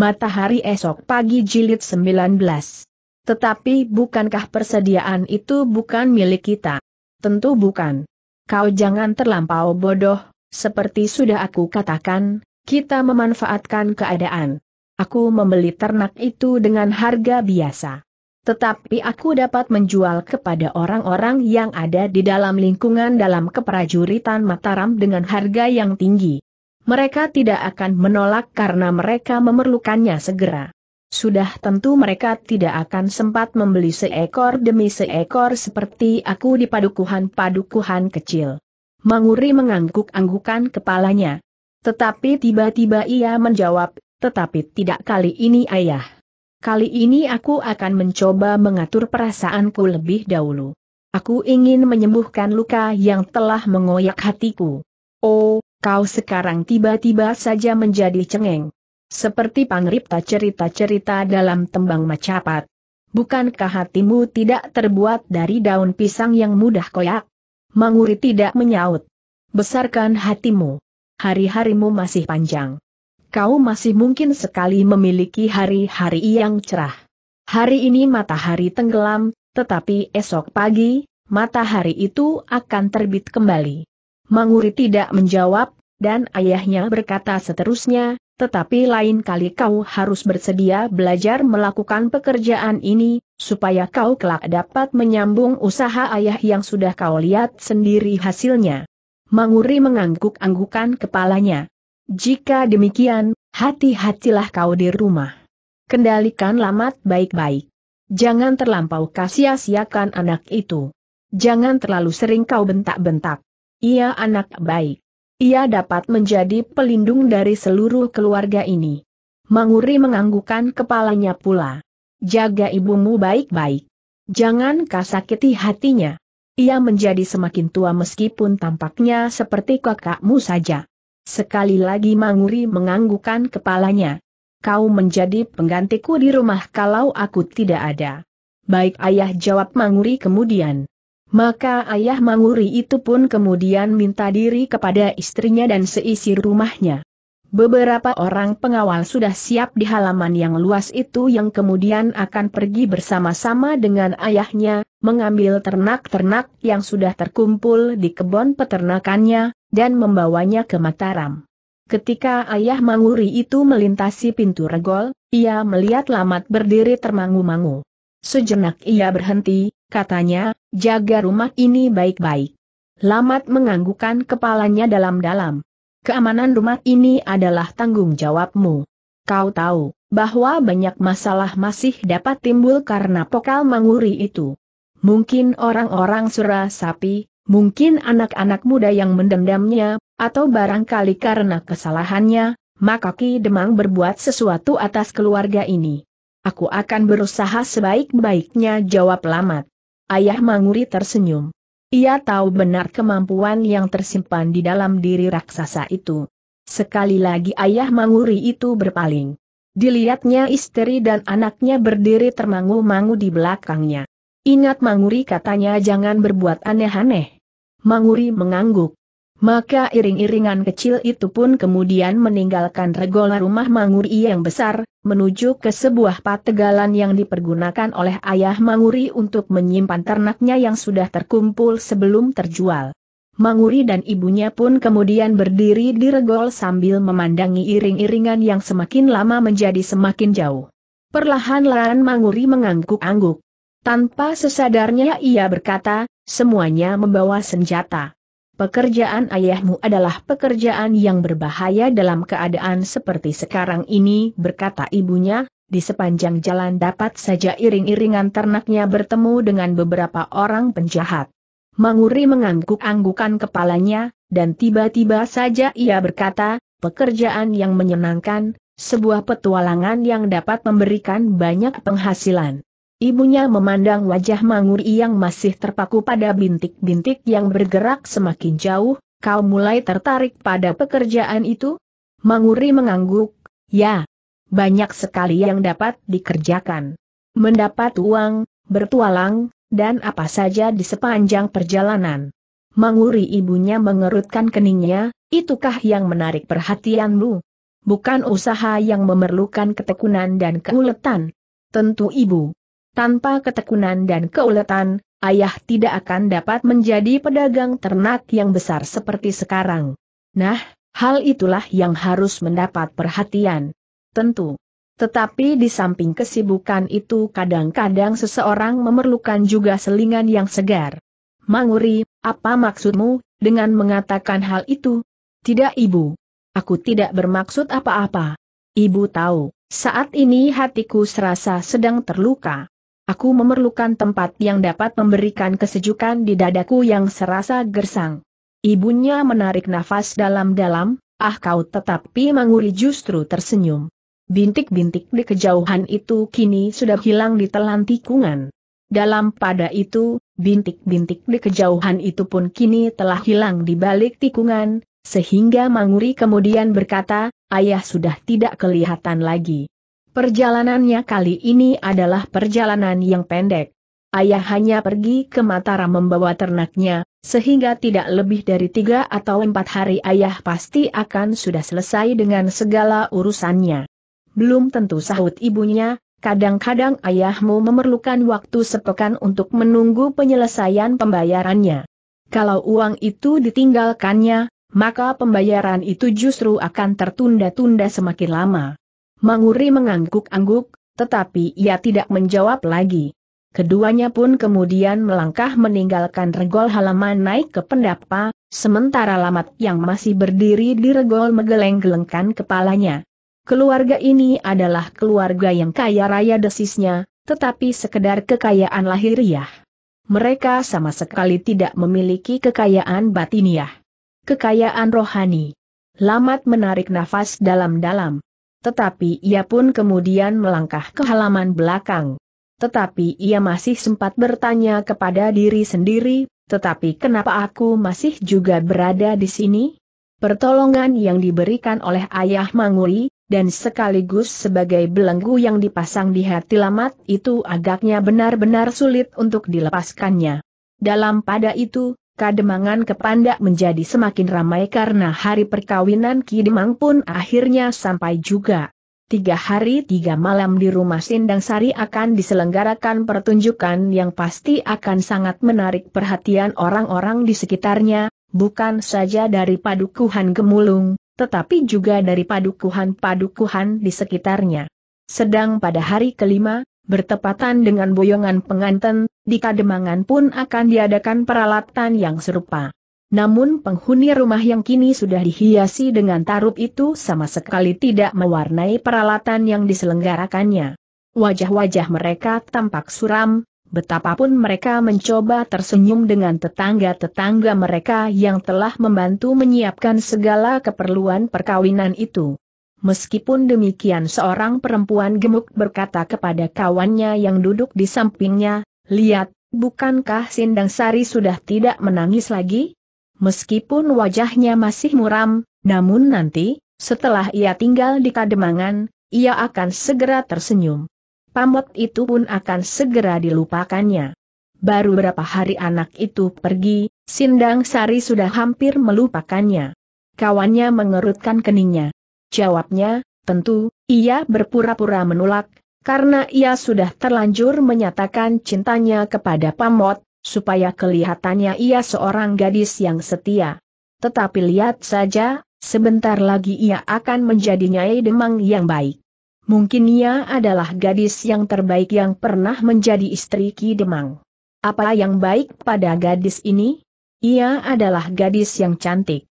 Matahari esok pagi jilid 19. Tetapi bukankah persediaan itu bukan milik kita? Tentu bukan. Kau jangan terlampau bodoh, seperti sudah aku katakan, kita memanfaatkan keadaan. Aku membeli ternak itu dengan harga biasa. Tetapi aku dapat menjual kepada orang-orang yang ada di dalam lingkungan dalam keprajuritan Mataram dengan harga yang tinggi. Mereka tidak akan menolak karena mereka memerlukannya segera. Sudah tentu mereka tidak akan sempat membeli seekor demi seekor seperti aku di padukuhan-padukuhan kecil. Manguri mengangguk-anggukan kepalanya. Tetapi tiba-tiba ia menjawab, tetapi tidak kali ini ayah. Kali ini aku akan mencoba mengatur perasaanku lebih dahulu. Aku ingin menyembuhkan luka yang telah mengoyak hatiku. Oh, Kau sekarang tiba-tiba saja menjadi cengeng. Seperti pangripta cerita-cerita dalam tembang macapat. Bukankah hatimu tidak terbuat dari daun pisang yang mudah koyak? Manguri tidak menyaut. Besarkan hatimu. Hari-harimu masih panjang. Kau masih mungkin sekali memiliki hari-hari yang cerah. Hari ini matahari tenggelam, tetapi esok pagi, matahari itu akan terbit kembali. Manguri tidak menjawab, dan ayahnya berkata seterusnya, tetapi lain kali kau harus bersedia belajar melakukan pekerjaan ini, supaya kau kelak dapat menyambung usaha ayah yang sudah kau lihat sendiri hasilnya. Manguri mengangguk-anggukan kepalanya. Jika demikian, hati-hatilah kau di rumah. Kendalikan lamat baik-baik. Jangan terlampau kasia-siakan anak itu. Jangan terlalu sering kau bentak-bentak. Ia anak baik. Ia dapat menjadi pelindung dari seluruh keluarga ini. Manguri menganggukkan kepalanya pula. Jaga ibumu baik-baik. Jangan kasakiti hatinya. Ia menjadi semakin tua meskipun tampaknya seperti kakakmu saja. Sekali lagi Manguri menganggukkan kepalanya. Kau menjadi penggantiku di rumah kalau aku tidak ada. Baik ayah jawab Manguri kemudian. Maka ayah Manguri itu pun kemudian minta diri kepada istrinya dan seisi rumahnya. Beberapa orang pengawal sudah siap di halaman yang luas itu yang kemudian akan pergi bersama-sama dengan ayahnya, mengambil ternak-ternak yang sudah terkumpul di kebun peternakannya, dan membawanya ke Mataram. Ketika ayah Manguri itu melintasi pintu regol, ia melihat Lamat berdiri termangu-mangu. Sejenak ia berhenti, katanya, jaga rumah ini baik-baik. Lamat menganggukkan kepalanya dalam-dalam. Keamanan rumah ini adalah tanggung jawabmu. Kau tahu bahwa banyak masalah masih dapat timbul karena pokal manguri itu. Mungkin orang-orang sura sapi, mungkin anak-anak muda yang mendendamnya, atau barangkali karena kesalahannya, maka Ki Demang berbuat sesuatu atas keluarga ini. Aku akan berusaha sebaik-baiknya jawab Lamat. Ayah Manguri tersenyum. Ia tahu benar kemampuan yang tersimpan di dalam diri raksasa itu. Sekali lagi ayah Manguri itu berpaling. Dilihatnya istri dan anaknya berdiri termangu-mangu di belakangnya. Ingat Manguri katanya jangan berbuat aneh-aneh. Manguri mengangguk. Maka iring-iringan kecil itu pun kemudian meninggalkan regola rumah Manguri yang besar, menuju ke sebuah pategalan yang dipergunakan oleh ayah Manguri untuk menyimpan ternaknya yang sudah terkumpul sebelum terjual. Manguri dan ibunya pun kemudian berdiri di regol sambil memandangi iring-iringan yang semakin lama menjadi semakin jauh. Perlahan-lahan Manguri mengangguk-angguk. Tanpa sesadarnya ia berkata, semuanya membawa senjata. Pekerjaan ayahmu adalah pekerjaan yang berbahaya dalam keadaan seperti sekarang ini, berkata ibunya. Di sepanjang jalan dapat saja iring-iringan ternaknya bertemu dengan beberapa orang penjahat. Manguri mengangguk-anggukan kepalanya, dan tiba-tiba saja ia berkata, pekerjaan yang menyenangkan, sebuah petualangan yang dapat memberikan banyak penghasilan. Ibunya memandang wajah Manguri yang masih terpaku pada bintik-bintik yang bergerak semakin jauh, kau mulai tertarik pada pekerjaan itu? Manguri mengangguk, ya. Banyak sekali yang dapat dikerjakan. Mendapat uang, bertualang, dan apa saja di sepanjang perjalanan. Manguri ibunya mengerutkan keningnya, itukah yang menarik perhatianmu? Bukan usaha yang memerlukan ketekunan dan keuletan. Tentu ibu tanpa ketekunan dan keuletan, ayah tidak akan dapat menjadi pedagang ternak yang besar seperti sekarang. Nah, hal itulah yang harus mendapat perhatian. Tentu. Tetapi di samping kesibukan itu kadang-kadang seseorang memerlukan juga selingan yang segar. Manguri, apa maksudmu dengan mengatakan hal itu? Tidak ibu. Aku tidak bermaksud apa-apa. Ibu tahu, saat ini hatiku serasa sedang terluka. Aku memerlukan tempat yang dapat memberikan kesejukan di dadaku yang serasa gersang. Ibunya menarik nafas dalam-dalam, ah kau tetapi manguri justru tersenyum. Bintik-bintik di kejauhan itu kini sudah hilang di telan tikungan. Dalam pada itu, bintik-bintik di kejauhan itu pun kini telah hilang di balik tikungan, sehingga Manguri kemudian berkata, ayah sudah tidak kelihatan lagi. Perjalanannya kali ini adalah perjalanan yang pendek. Ayah hanya pergi ke Mataram membawa ternaknya, sehingga tidak lebih dari tiga atau empat hari ayah pasti akan sudah selesai dengan segala urusannya. Belum tentu sahut ibunya, kadang-kadang ayahmu memerlukan waktu sepekan untuk menunggu penyelesaian pembayarannya. Kalau uang itu ditinggalkannya, maka pembayaran itu justru akan tertunda-tunda semakin lama. Manguri mengangguk-angguk, tetapi ia tidak menjawab lagi. Keduanya pun kemudian melangkah meninggalkan regol halaman naik ke pendapa, sementara Lamat yang masih berdiri di regol menggeleng-gelengkan kepalanya. Keluarga ini adalah keluarga yang kaya raya desisnya, tetapi sekedar kekayaan lahiriah. Mereka sama sekali tidak memiliki kekayaan batiniah. Kekayaan rohani. Lamat menarik nafas dalam-dalam. Tetapi ia pun kemudian melangkah ke halaman belakang. Tetapi ia masih sempat bertanya kepada diri sendiri, tetapi kenapa aku masih juga berada di sini? Pertolongan yang diberikan oleh ayah Mangui, dan sekaligus sebagai belenggu yang dipasang di hati lamat itu agaknya benar-benar sulit untuk dilepaskannya. Dalam pada itu, Kademangan Kepandak menjadi semakin ramai karena hari perkawinan Kidemang pun akhirnya sampai juga. Tiga hari tiga malam di rumah Sindang Sari akan diselenggarakan pertunjukan yang pasti akan sangat menarik perhatian orang-orang di sekitarnya, bukan saja dari padukuhan gemulung, tetapi juga dari padukuhan-padukuhan di sekitarnya. Sedang pada hari kelima, Bertepatan dengan boyongan penganten, di Kademangan pun akan diadakan peralatan yang serupa. Namun penghuni rumah yang kini sudah dihiasi dengan tarub itu sama sekali tidak mewarnai peralatan yang diselenggarakannya. Wajah-wajah mereka tampak suram, betapapun mereka mencoba tersenyum dengan tetangga-tetangga mereka yang telah membantu menyiapkan segala keperluan perkawinan itu. Meskipun demikian seorang perempuan gemuk berkata kepada kawannya yang duduk di sampingnya, lihat, bukankah Sindang Sari sudah tidak menangis lagi? Meskipun wajahnya masih muram, namun nanti, setelah ia tinggal di kademangan, ia akan segera tersenyum. Pamot itu pun akan segera dilupakannya. Baru berapa hari anak itu pergi, Sindang Sari sudah hampir melupakannya. Kawannya mengerutkan keningnya. Jawabnya, tentu, ia berpura-pura menolak, karena ia sudah terlanjur menyatakan cintanya kepada Pamot, supaya kelihatannya ia seorang gadis yang setia. Tetapi lihat saja, sebentar lagi ia akan menjadi Nyai Demang yang baik. Mungkin ia adalah gadis yang terbaik yang pernah menjadi istri Ki Demang. Apa yang baik pada gadis ini? Ia adalah gadis yang cantik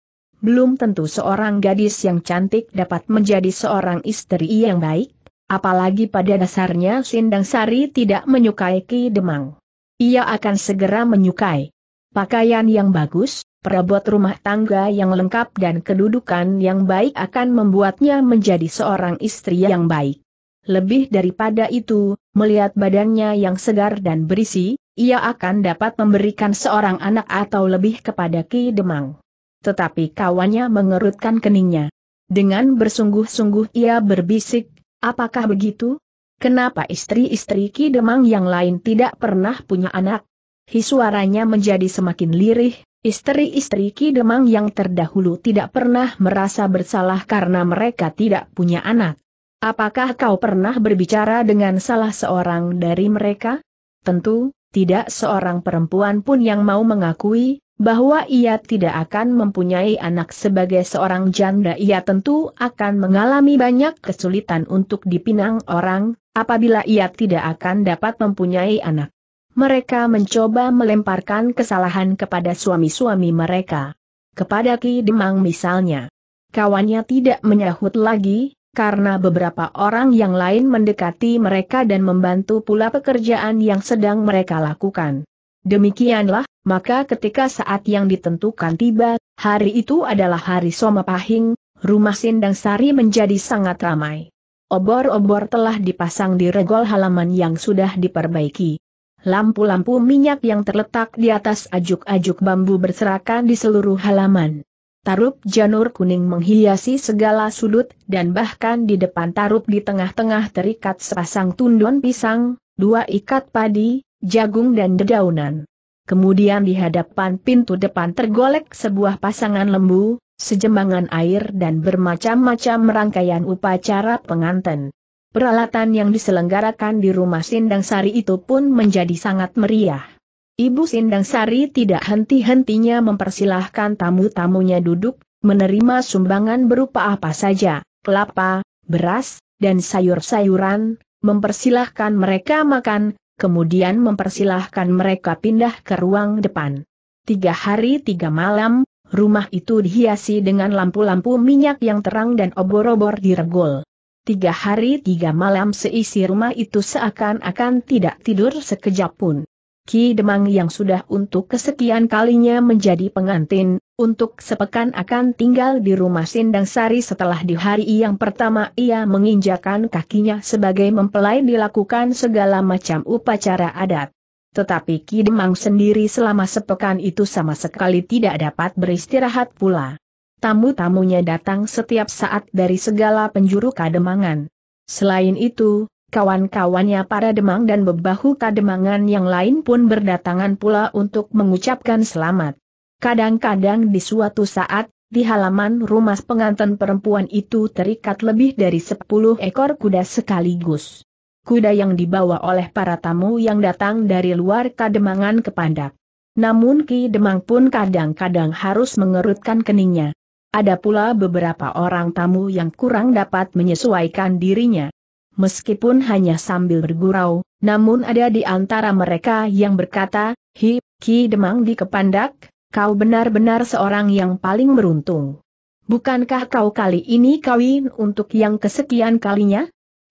belum tentu seorang gadis yang cantik dapat menjadi seorang istri yang baik, apalagi pada dasarnya Sindang Sari tidak menyukai Ki Demang. Ia akan segera menyukai pakaian yang bagus, perabot rumah tangga yang lengkap dan kedudukan yang baik akan membuatnya menjadi seorang istri yang baik. Lebih daripada itu, melihat badannya yang segar dan berisi, ia akan dapat memberikan seorang anak atau lebih kepada Ki Demang tetapi kawannya mengerutkan keningnya. Dengan bersungguh-sungguh ia berbisik, apakah begitu? Kenapa istri-istri Ki Demang yang lain tidak pernah punya anak? Hi suaranya menjadi semakin lirih, istri-istri Ki Demang yang terdahulu tidak pernah merasa bersalah karena mereka tidak punya anak. Apakah kau pernah berbicara dengan salah seorang dari mereka? Tentu, tidak seorang perempuan pun yang mau mengakui, bahwa ia tidak akan mempunyai anak sebagai seorang janda ia tentu akan mengalami banyak kesulitan untuk dipinang orang, apabila ia tidak akan dapat mempunyai anak. Mereka mencoba melemparkan kesalahan kepada suami-suami mereka. Kepada Ki Demang misalnya. Kawannya tidak menyahut lagi, karena beberapa orang yang lain mendekati mereka dan membantu pula pekerjaan yang sedang mereka lakukan. Demikianlah, maka ketika saat yang ditentukan tiba, hari itu adalah hari Soma Pahing, rumah Sindang Sari menjadi sangat ramai. Obor-obor telah dipasang di regol halaman yang sudah diperbaiki. Lampu-lampu minyak yang terletak di atas ajuk-ajuk bambu berserakan di seluruh halaman. Tarup janur kuning menghiasi segala sudut dan bahkan di depan tarup di tengah-tengah terikat sepasang tundon pisang, dua ikat padi, jagung dan dedaunan. Kemudian di hadapan pintu depan tergolek sebuah pasangan lembu, sejembangan air dan bermacam-macam rangkaian upacara penganten. Peralatan yang diselenggarakan di rumah Sindang Sari itu pun menjadi sangat meriah. Ibu Sindang Sari tidak henti-hentinya mempersilahkan tamu-tamunya duduk, menerima sumbangan berupa apa saja, kelapa, beras, dan sayur-sayuran, mempersilahkan mereka makan, kemudian mempersilahkan mereka pindah ke ruang depan. Tiga hari tiga malam, rumah itu dihiasi dengan lampu-lampu minyak yang terang dan obor-obor diregul. Tiga hari tiga malam seisi rumah itu seakan-akan tidak tidur sekejap pun. Ki Demang yang sudah untuk kesekian kalinya menjadi pengantin, untuk sepekan akan tinggal di rumah Sindang Sari setelah di hari yang pertama ia menginjakan kakinya sebagai mempelai dilakukan segala macam upacara adat. Tetapi Ki Demang sendiri selama sepekan itu sama sekali tidak dapat beristirahat pula. Tamu-tamunya datang setiap saat dari segala penjuru Kademangan. Selain itu, kawan-kawannya para Demang dan bebahu Kademangan yang lain pun berdatangan pula untuk mengucapkan selamat. Kadang-kadang di suatu saat, di halaman rumah pengantin perempuan itu terikat lebih dari sepuluh ekor kuda sekaligus. Kuda yang dibawa oleh para tamu yang datang dari luar kademangan ke Pandak. Namun Ki Demang pun kadang-kadang harus mengerutkan keningnya. Ada pula beberapa orang tamu yang kurang dapat menyesuaikan dirinya. Meskipun hanya sambil bergurau, namun ada di antara mereka yang berkata, Hi, Ki Demang di Kepandak, kau benar-benar seorang yang paling beruntung. Bukankah kau kali ini kawin untuk yang kesekian kalinya?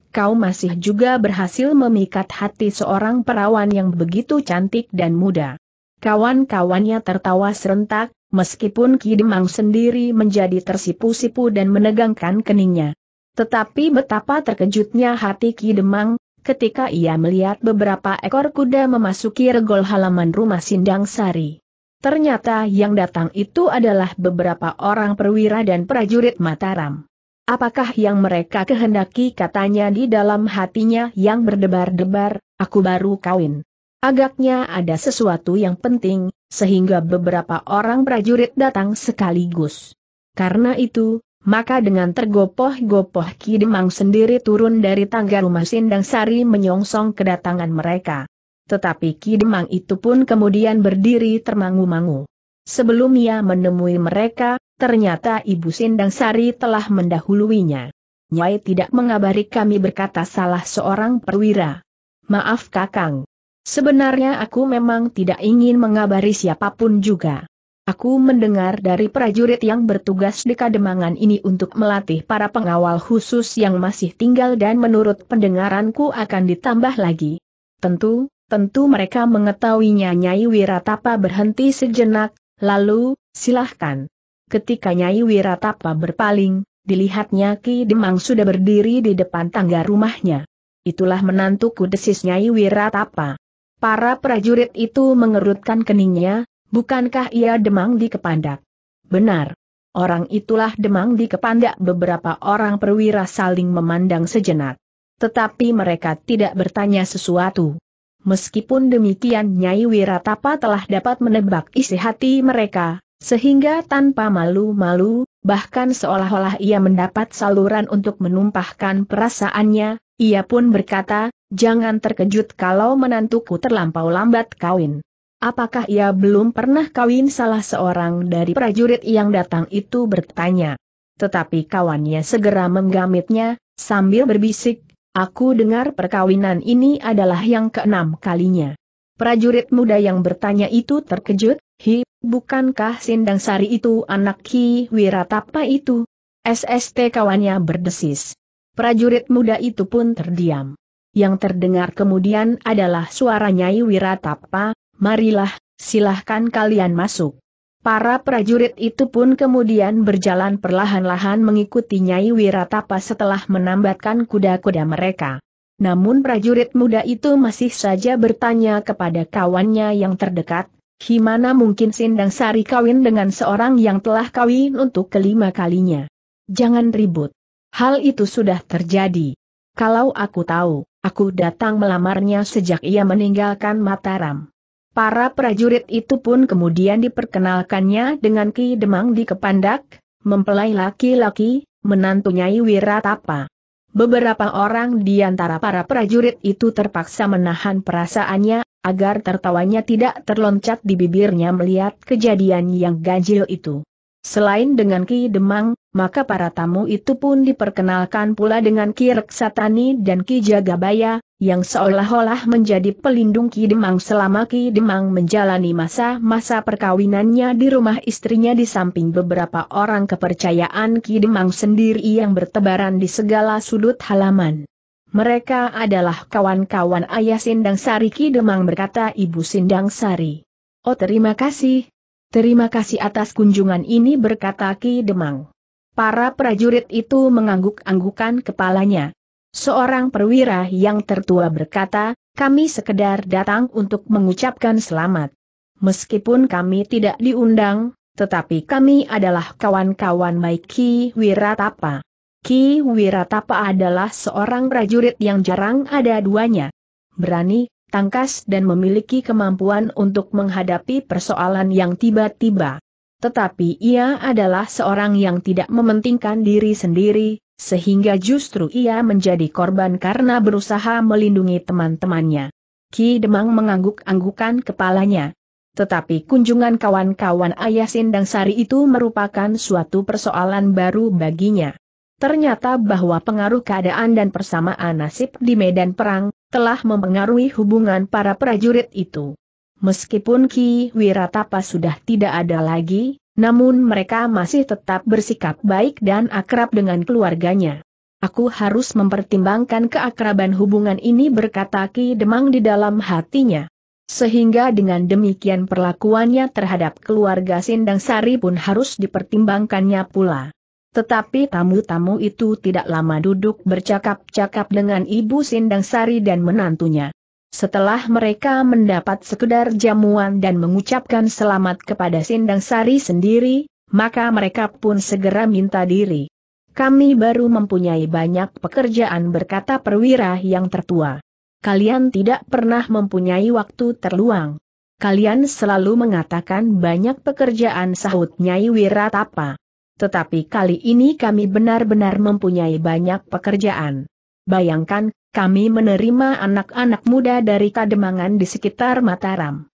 Kau masih juga berhasil memikat hati seorang perawan yang begitu cantik dan muda. Kawan-kawannya tertawa serentak, meskipun Kidemang sendiri menjadi tersipu-sipu dan menegangkan keningnya. Tetapi betapa terkejutnya hati Kidemang, ketika ia melihat beberapa ekor kuda memasuki regol halaman rumah Sindang Sari. Ternyata yang datang itu adalah beberapa orang perwira dan prajurit Mataram. Apakah yang mereka kehendaki katanya di dalam hatinya yang berdebar-debar, aku baru kawin. Agaknya ada sesuatu yang penting, sehingga beberapa orang prajurit datang sekaligus. Karena itu, maka dengan tergopoh-gopoh Kidemang sendiri turun dari tangga rumah Sindang Sari menyongsong kedatangan mereka. Tetapi Ki Demang itu pun kemudian berdiri termangu-mangu. Sebelum ia menemui mereka, ternyata Ibu Sindang Sari telah mendahuluinya. Nyai tidak mengabari kami berkata salah seorang perwira. Maaf kakang. Sebenarnya aku memang tidak ingin mengabari siapapun juga. Aku mendengar dari prajurit yang bertugas di Kademangan ini untuk melatih para pengawal khusus yang masih tinggal dan menurut pendengaranku akan ditambah lagi. Tentu, tentu mereka mengetahuinya Nyai Wiratapa berhenti sejenak, lalu, silahkan. Ketika Nyai Wiratapa berpaling, dilihatnya Ki Demang sudah berdiri di depan tangga rumahnya. Itulah menantuku desis Nyai Wiratapa. Para prajurit itu mengerutkan keningnya, bukankah ia Demang di Kepandak? Benar. Orang itulah Demang di Kepandak beberapa orang perwira saling memandang sejenak. Tetapi mereka tidak bertanya sesuatu. Meskipun demikian Nyai Wiratapa telah dapat menebak isi hati mereka, sehingga tanpa malu-malu, bahkan seolah-olah ia mendapat saluran untuk menumpahkan perasaannya, ia pun berkata, jangan terkejut kalau menantuku terlampau lambat kawin. Apakah ia belum pernah kawin salah seorang dari prajurit yang datang itu bertanya. Tetapi kawannya segera menggamitnya, sambil berbisik, Aku dengar perkawinan ini adalah yang keenam kalinya. Prajurit muda yang bertanya itu terkejut, Hi, bukankah Sindang Sari itu anak Ki Wiratapa itu? SST kawannya berdesis. Prajurit muda itu pun terdiam. Yang terdengar kemudian adalah suara Nyai Wiratapa, marilah, silahkan kalian masuk. Para prajurit itu pun kemudian berjalan perlahan-lahan mengikuti Nyai Wiratapa setelah menambatkan kuda-kuda mereka. Namun prajurit muda itu masih saja bertanya kepada kawannya yang terdekat, Gimana mungkin Sindang Sari kawin dengan seorang yang telah kawin untuk kelima kalinya? Jangan ribut. Hal itu sudah terjadi. Kalau aku tahu, aku datang melamarnya sejak ia meninggalkan Mataram. Para prajurit itu pun kemudian diperkenalkannya dengan Ki Demang di Kepandak, mempelai laki-laki, menantunyai Wiratapa. Beberapa orang di antara para prajurit itu terpaksa menahan perasaannya, agar tertawanya tidak terloncat di bibirnya melihat kejadian yang ganjil itu. Selain dengan Ki Demang, maka para tamu itu pun diperkenalkan pula dengan Ki Reksatani dan Ki Jagabaya, yang seolah-olah menjadi pelindung Ki Demang selama Ki Demang menjalani masa-masa perkawinannya di rumah istrinya di samping beberapa orang kepercayaan Ki Demang sendiri yang bertebaran di segala sudut halaman. Mereka adalah kawan-kawan ayah Sindang Sari Ki Demang berkata ibu Sindang Sari. Oh terima kasih. Terima kasih atas kunjungan ini berkata Ki Demang. Para prajurit itu mengangguk-anggukan kepalanya, Seorang perwira yang tertua berkata, kami sekedar datang untuk mengucapkan selamat. Meskipun kami tidak diundang, tetapi kami adalah kawan-kawan baik Ki Wiratapa. Ki Wiratapa adalah seorang prajurit yang jarang ada duanya. Berani, tangkas dan memiliki kemampuan untuk menghadapi persoalan yang tiba-tiba. Tetapi ia adalah seorang yang tidak mementingkan diri sendiri, sehingga justru ia menjadi korban karena berusaha melindungi teman-temannya. Ki Demang mengangguk-anggukan kepalanya. Tetapi kunjungan kawan-kawan ayah Sindang Sari itu merupakan suatu persoalan baru baginya. Ternyata bahwa pengaruh keadaan dan persamaan nasib di medan perang, telah mempengaruhi hubungan para prajurit itu. Meskipun Ki Wiratapa sudah tidak ada lagi, namun mereka masih tetap bersikap baik dan akrab dengan keluarganya. Aku harus mempertimbangkan keakraban hubungan ini berkata Ki Demang di dalam hatinya. Sehingga dengan demikian perlakuannya terhadap keluarga Sindang Sari pun harus dipertimbangkannya pula. Tetapi tamu-tamu itu tidak lama duduk bercakap-cakap dengan ibu Sindang Sari dan menantunya. Setelah mereka mendapat sekedar jamuan dan mengucapkan selamat kepada Sindang Sari sendiri, maka mereka pun segera minta diri. Kami baru mempunyai banyak pekerjaan berkata perwira yang tertua. Kalian tidak pernah mempunyai waktu terluang. Kalian selalu mengatakan banyak pekerjaan sahut Nyai Wiratapa. Tetapi kali ini kami benar-benar mempunyai banyak pekerjaan. Bayangkan, kami menerima anak-anak muda dari kademangan di sekitar Mataram.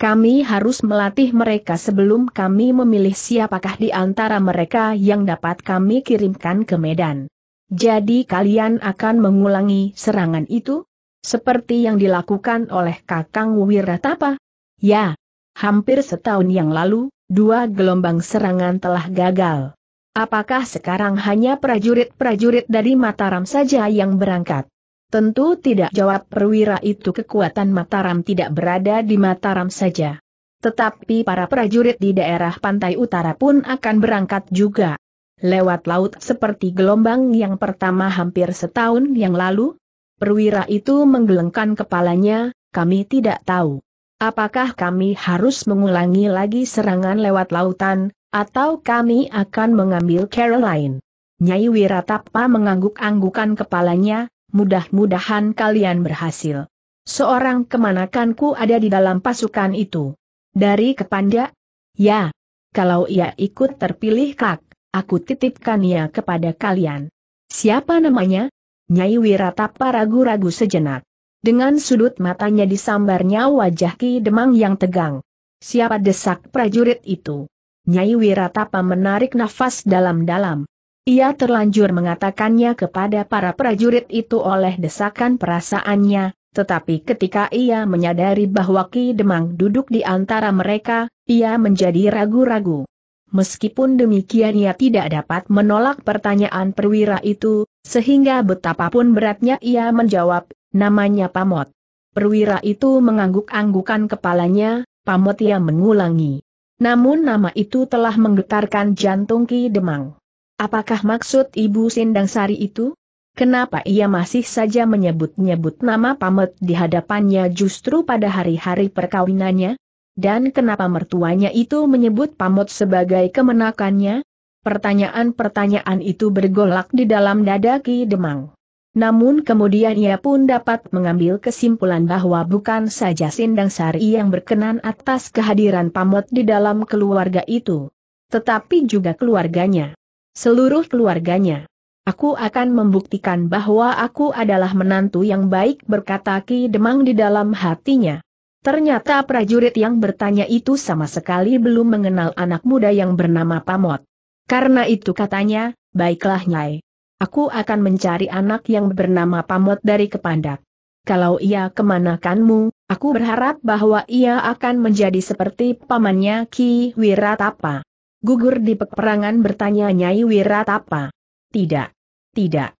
Kami harus melatih mereka sebelum kami memilih siapakah di antara mereka yang dapat kami kirimkan ke Medan. Jadi kalian akan mengulangi serangan itu? Seperti yang dilakukan oleh Kakang Wiratapa? Ya, hampir setahun yang lalu, dua gelombang serangan telah gagal. Apakah sekarang hanya prajurit-prajurit dari Mataram saja yang berangkat? Tentu tidak jawab perwira itu kekuatan Mataram tidak berada di Mataram saja. Tetapi para prajurit di daerah pantai utara pun akan berangkat juga. Lewat laut seperti gelombang yang pertama hampir setahun yang lalu, perwira itu menggelengkan kepalanya, kami tidak tahu. Apakah kami harus mengulangi lagi serangan lewat lautan, atau kami akan mengambil Caroline. Nyai Wiratapa mengangguk-anggukan kepalanya, mudah-mudahan kalian berhasil. Seorang kemanakanku ada di dalam pasukan itu. Dari Kepanda? Ya. Kalau ia ikut terpilih kak, aku titipkan ia kepada kalian. Siapa namanya? Nyai Wiratapa ragu-ragu sejenak. Dengan sudut matanya disambarnya wajah Ki Demang yang tegang. Siapa desak prajurit itu? Nyai Wiratapa menarik nafas dalam-dalam. Ia terlanjur mengatakannya kepada para prajurit itu oleh desakan perasaannya, tetapi ketika ia menyadari bahwa Ki Demang duduk di antara mereka, ia menjadi ragu-ragu. Meskipun demikian ia tidak dapat menolak pertanyaan perwira itu, sehingga betapapun beratnya ia menjawab, namanya Pamot. Perwira itu mengangguk-anggukan kepalanya, Pamot ia mengulangi. Namun nama itu telah menggetarkan jantung Ki Demang. Apakah maksud Ibu Sindang Sari itu? Kenapa ia masih saja menyebut-nyebut nama Pamet di hadapannya justru pada hari-hari perkawinannya? Dan kenapa mertuanya itu menyebut Pamet sebagai kemenakannya? Pertanyaan-pertanyaan itu bergolak di dalam dada Ki Demang. Namun kemudian ia pun dapat mengambil kesimpulan bahwa bukan saja Sindang Sari yang berkenan atas kehadiran Pamot di dalam keluarga itu. Tetapi juga keluarganya. Seluruh keluarganya. Aku akan membuktikan bahwa aku adalah menantu yang baik berkata Ki Demang di dalam hatinya. Ternyata prajurit yang bertanya itu sama sekali belum mengenal anak muda yang bernama Pamot. Karena itu katanya, baiklah Nyai. Aku akan mencari anak yang bernama Pamot dari Kepandak. Kalau ia kemanakanmu, aku berharap bahwa ia akan menjadi seperti pamannya Ki Wiratapa. Gugur di peperangan bertanya Nyai Wiratapa. Tidak. Tidak.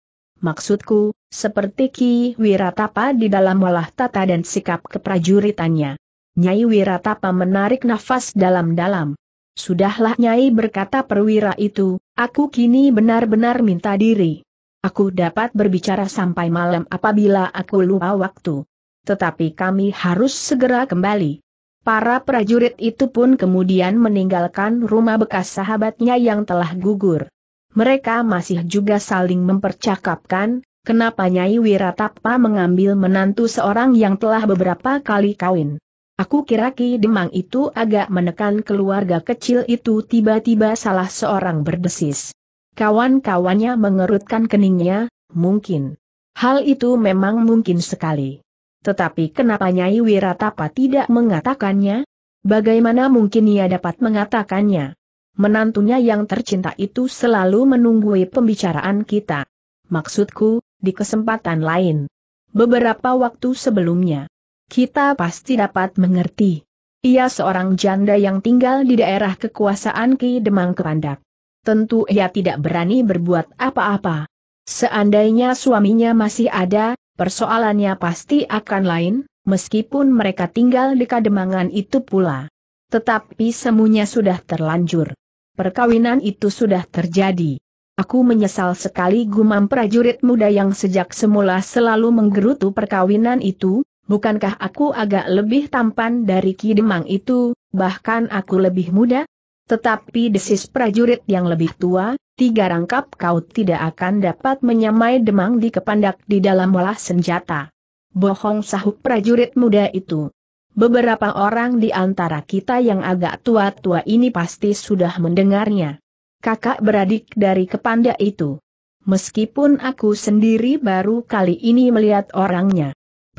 Maksudku, seperti Ki Wiratapa di dalam walah tata dan sikap keprajuritannya. Nyai Wiratapa menarik nafas dalam-dalam. Sudahlah Nyai berkata perwira itu, aku kini benar-benar minta diri. Aku dapat berbicara sampai malam apabila aku lupa waktu. Tetapi kami harus segera kembali. Para prajurit itu pun kemudian meninggalkan rumah bekas sahabatnya yang telah gugur. Mereka masih juga saling mempercakapkan, kenapa Nyai Wiratapa mengambil menantu seorang yang telah beberapa kali kawin. Aku kira Ki Demang itu agak menekan keluarga kecil itu tiba-tiba salah seorang berdesis. Kawan-kawannya mengerutkan keningnya, mungkin. Hal itu memang mungkin sekali. Tetapi kenapa Nyai Wiratapa tidak mengatakannya? Bagaimana mungkin ia dapat mengatakannya? Menantunya yang tercinta itu selalu menunggui pembicaraan kita. Maksudku, di kesempatan lain. Beberapa waktu sebelumnya, kita pasti dapat mengerti. Ia seorang janda yang tinggal di daerah kekuasaan Ki Demang Kepandak. Tentu ia tidak berani berbuat apa-apa. Seandainya suaminya masih ada, persoalannya pasti akan lain, meskipun mereka tinggal di Kademangan itu pula. Tetapi semuanya sudah terlanjur. Perkawinan itu sudah terjadi. Aku menyesal sekali gumam prajurit muda yang sejak semula selalu menggerutu perkawinan itu, bukankah aku agak lebih tampan dari Ki Demang itu, bahkan aku lebih muda? Tetapi desis prajurit yang lebih tua, tiga rangkap kau tidak akan dapat menyamai Demang di kepandak di dalam olah senjata. Bohong sahuk prajurit muda itu. Beberapa orang di antara kita yang agak tua-tua ini pasti sudah mendengarnya. Kakak beradik dari kepanda itu. Meskipun aku sendiri baru kali ini melihat orangnya.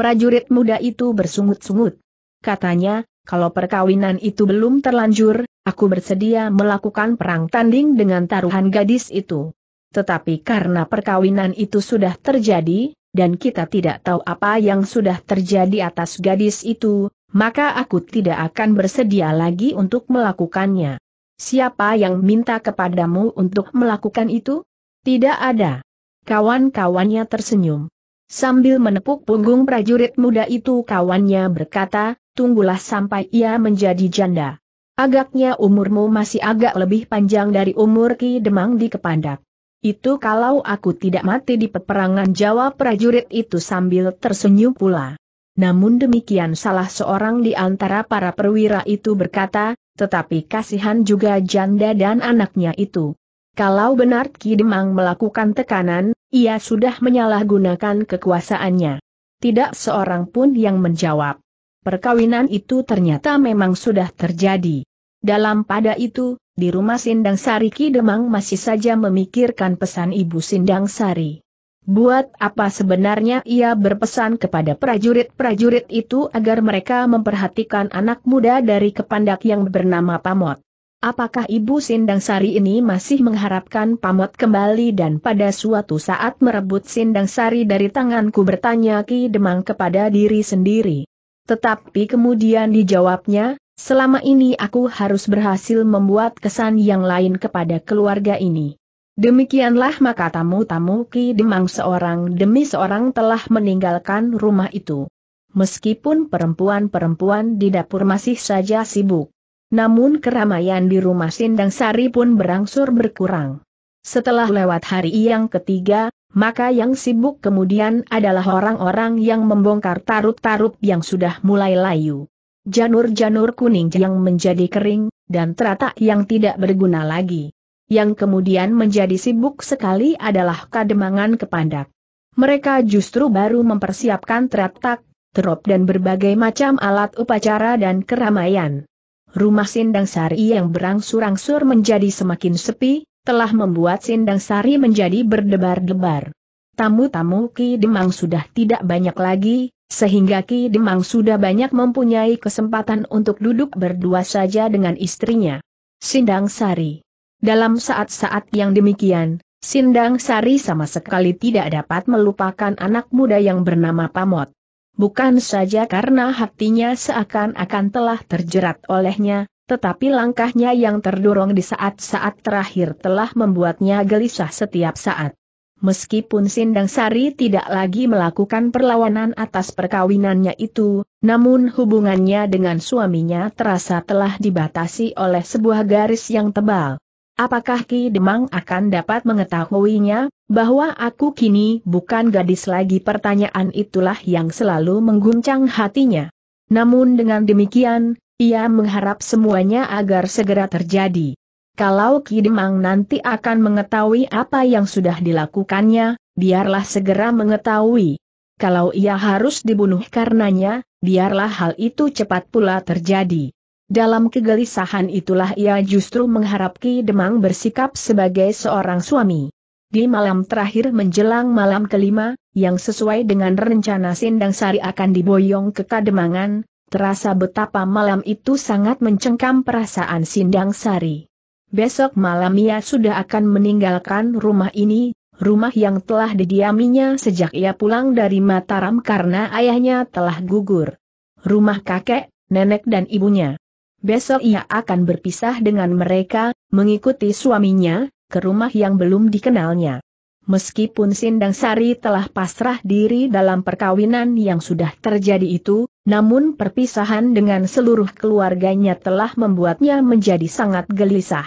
Prajurit muda itu bersungut-sungut. Katanya, kalau perkawinan itu belum terlanjur, aku bersedia melakukan perang tanding dengan taruhan gadis itu. Tetapi karena perkawinan itu sudah terjadi, dan kita tidak tahu apa yang sudah terjadi atas gadis itu, maka aku tidak akan bersedia lagi untuk melakukannya. Siapa yang minta kepadamu untuk melakukan itu? Tidak ada. Kawan-kawannya tersenyum. Sambil menepuk punggung prajurit muda itu kawannya berkata, tunggulah sampai ia menjadi janda. Agaknya umurmu masih agak lebih panjang dari umur Ki Demang di Kepandak. Itu kalau aku tidak mati di peperangan jawab prajurit itu sambil tersenyum pula. Namun demikian salah seorang di antara para perwira itu berkata, tetapi kasihan juga janda dan anaknya itu. Kalau benar Ki Demang melakukan tekanan, ia sudah menyalahgunakan kekuasaannya. Tidak seorang pun yang menjawab. Perkawinan itu ternyata memang sudah terjadi. Dalam pada itu, di rumah Sindang Sari Ki Demang masih saja memikirkan pesan ibu Sindang Sari. Buat apa sebenarnya ia berpesan kepada prajurit-prajurit itu agar mereka memperhatikan anak muda dari kepandak yang bernama Pamot. Apakah Ibu Sindang Sari ini masih mengharapkan pamot kembali dan pada suatu saat merebut Sindang Sari dari tanganku bertanya Ki Demang kepada diri sendiri. Tetapi kemudian dijawabnya, selama ini aku harus berhasil membuat kesan yang lain kepada keluarga ini. Demikianlah maka tamu-tamu Ki Demang seorang demi seorang telah meninggalkan rumah itu. Meskipun perempuan-perempuan di dapur masih saja sibuk namun keramaian di rumah Sindang Sari pun berangsur berkurang. Setelah lewat hari yang ketiga, maka yang sibuk kemudian adalah orang-orang yang membongkar tarut-tarut yang sudah mulai layu. Janur-janur kuning yang menjadi kering, dan teratak yang tidak berguna lagi. Yang kemudian menjadi sibuk sekali adalah kademangan kepandak. Mereka justru baru mempersiapkan teratak, terop dan berbagai macam alat upacara dan keramaian rumah Sindang Sari yang berangsur-angsur menjadi semakin sepi, telah membuat Sindang Sari menjadi berdebar-debar. Tamu-tamu Ki Demang sudah tidak banyak lagi, sehingga Ki Demang sudah banyak mempunyai kesempatan untuk duduk berdua saja dengan istrinya. Sindang Sari Dalam saat-saat yang demikian, Sindang Sari sama sekali tidak dapat melupakan anak muda yang bernama Pamot bukan saja karena hatinya seakan-akan telah terjerat olehnya, tetapi langkahnya yang terdorong di saat-saat terakhir telah membuatnya gelisah setiap saat. Meskipun Sindang Sari tidak lagi melakukan perlawanan atas perkawinannya itu, namun hubungannya dengan suaminya terasa telah dibatasi oleh sebuah garis yang tebal. Apakah Ki Demang akan dapat mengetahuinya, bahwa aku kini bukan gadis lagi pertanyaan itulah yang selalu mengguncang hatinya. Namun dengan demikian, ia mengharap semuanya agar segera terjadi. Kalau Ki Demang nanti akan mengetahui apa yang sudah dilakukannya, biarlah segera mengetahui. Kalau ia harus dibunuh karenanya, biarlah hal itu cepat pula terjadi. Dalam kegelisahan itulah ia justru mengharap Ki Demang bersikap sebagai seorang suami. Di malam terakhir menjelang malam kelima, yang sesuai dengan rencana Sindang Sari akan diboyong ke Kademangan, terasa betapa malam itu sangat mencengkam perasaan Sindang Sari. Besok malam ia sudah akan meninggalkan rumah ini, rumah yang telah didiaminya sejak ia pulang dari Mataram karena ayahnya telah gugur. Rumah kakek, nenek dan ibunya. Besok ia akan berpisah dengan mereka, mengikuti suaminya, ke rumah yang belum dikenalnya. Meskipun Sindang Sari telah pasrah diri dalam perkawinan yang sudah terjadi itu, namun perpisahan dengan seluruh keluarganya telah membuatnya menjadi sangat gelisah.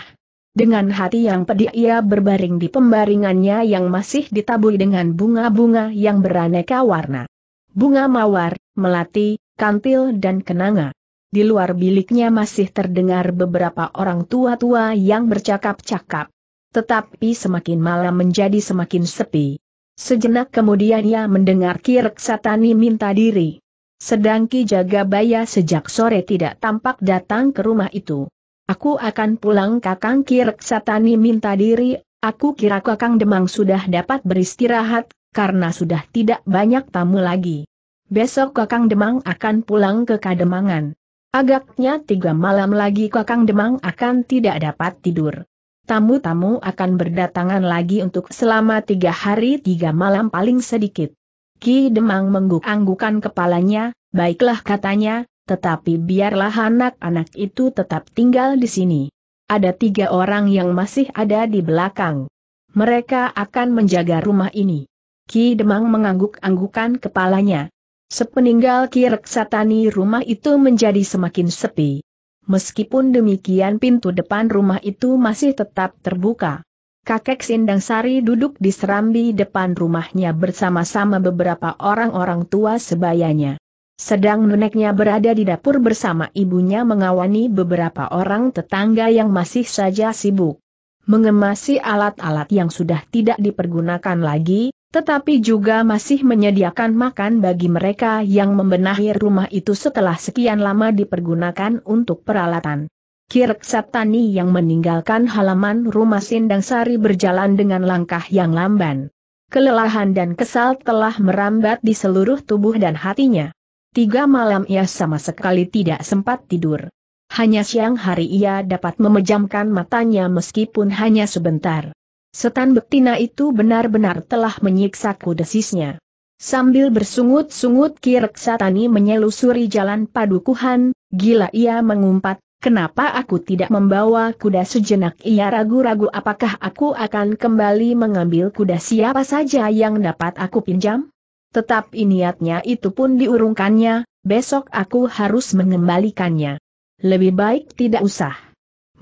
Dengan hati yang pedih ia berbaring di pembaringannya yang masih ditaburi dengan bunga-bunga yang beraneka warna. Bunga mawar, melati, kantil dan kenanga di luar biliknya masih terdengar beberapa orang tua-tua yang bercakap-cakap. Tetapi semakin malam menjadi semakin sepi. Sejenak kemudian ia mendengar Kirk Satani minta diri. Sedang Ki Jagabaya sejak sore tidak tampak datang ke rumah itu. Aku akan pulang kakang Kirk Satani minta diri, aku kira kakang Demang sudah dapat beristirahat, karena sudah tidak banyak tamu lagi. Besok kakang Demang akan pulang ke Kademangan. Agaknya tiga malam lagi Kakang Demang akan tidak dapat tidur. Tamu-tamu akan berdatangan lagi untuk selama tiga hari tiga malam paling sedikit. Ki Demang mengguk-anggukan kepalanya, baiklah katanya, tetapi biarlah anak-anak itu tetap tinggal di sini. Ada tiga orang yang masih ada di belakang. Mereka akan menjaga rumah ini. Ki Demang mengangguk-anggukan kepalanya. Sepeninggal Kirek rumah itu menjadi semakin sepi. Meskipun demikian pintu depan rumah itu masih tetap terbuka. Kakek Sindang Sari duduk di serambi depan rumahnya bersama-sama beberapa orang-orang tua sebayanya. Sedang neneknya berada di dapur bersama ibunya mengawani beberapa orang tetangga yang masih saja sibuk. Mengemasi alat-alat yang sudah tidak dipergunakan lagi, tetapi juga masih menyediakan makan bagi mereka yang membenahi rumah itu setelah sekian lama dipergunakan untuk peralatan. Kirk Saptani yang meninggalkan halaman rumah Sindang Sari berjalan dengan langkah yang lamban. Kelelahan dan kesal telah merambat di seluruh tubuh dan hatinya. Tiga malam ia sama sekali tidak sempat tidur. Hanya siang hari ia dapat memejamkan matanya meskipun hanya sebentar. Setan betina itu benar-benar telah menyiksaku desisnya. Sambil bersungut-sungut kirek satani menyelusuri jalan padukuhan, gila ia mengumpat, kenapa aku tidak membawa kuda sejenak ia ragu-ragu apakah aku akan kembali mengambil kuda siapa saja yang dapat aku pinjam? Tetap niatnya itu pun diurungkannya, besok aku harus mengembalikannya. Lebih baik tidak usah.